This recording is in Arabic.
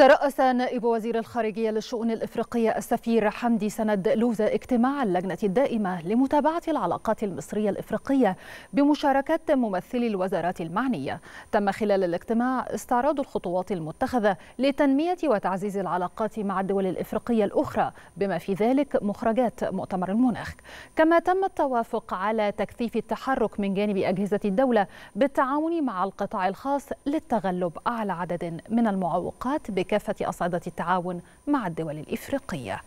ترأس نائب وزير الخارجية للشؤون الإفريقية السفير حمدي سند لوزا اجتماع اللجنة الدائمة لمتابعة العلاقات المصرية الإفريقية بمشاركة ممثلي الوزارات المعنية تم خلال الاجتماع استعراض الخطوات المتخذة لتنمية وتعزيز العلاقات مع الدول الإفريقية الأخرى بما في ذلك مخرجات مؤتمر المناخ كما تم التوافق على تكثيف التحرك من جانب أجهزة الدولة بالتعاون مع القطاع الخاص للتغلب على عدد من المعوقات بك كافة أصعدة التعاون مع الدول الإفريقية